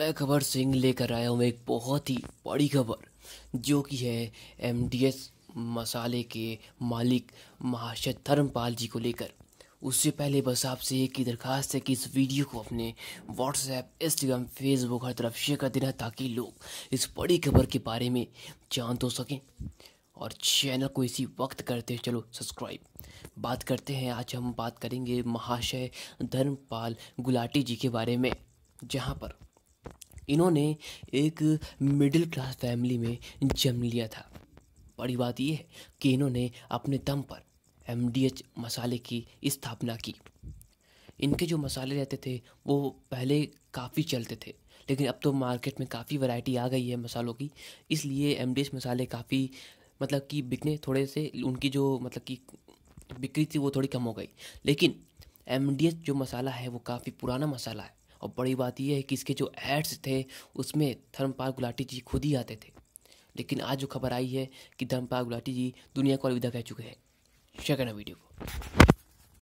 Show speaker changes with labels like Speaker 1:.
Speaker 1: मैं खबर सिंह लेकर आया हूँ एक बहुत ही बड़ी खबर जो कि है एस मसाले के मालिक महाशय धर्मपाल जी को लेकर उससे पहले बस आपसे एक ही दरखास्त है कि इस वीडियो को अपने व्हाट्सएप इंस्टाग्राम फेसबुक हर तरफ शेयर कर देना ताकि लोग इस बड़ी खबर के बारे में जान तो सकें और चैनल को इसी वक्त करते हैं चलो सब्सक्राइब बात करते हैं आज हम बात करेंगे महाशय धर्मपाल गुलाटी जी के बारे में जहाँ पर इन्होंने एक मिडिल क्लास फैमिली में जन्म लिया था बड़ी बात यह है कि इन्होंने अपने दम पर एम मसाले की स्थापना की इनके जो मसाले रहते थे वो पहले काफ़ी चलते थे लेकिन अब तो मार्केट में काफ़ी वैरायटी आ गई है मसालों की इसलिए एम मसाले काफ़ी मतलब कि बिकने थोड़े से उनकी जो मतलब कि बिक्री थी वो थोड़ी कम हो गई लेकिन एम जो मसाला है वो काफ़ी पुराना मसाला है और बड़ी बात यह है कि इसके जो एड्स थे उसमें धर्मपाल गुलाटी जी खुद ही आते थे लेकिन आज जो खबर आई है कि धर्मपाल गुलाटी जी दुनिया को अलविदा कह चुके हैं शेयर करना वीडियो को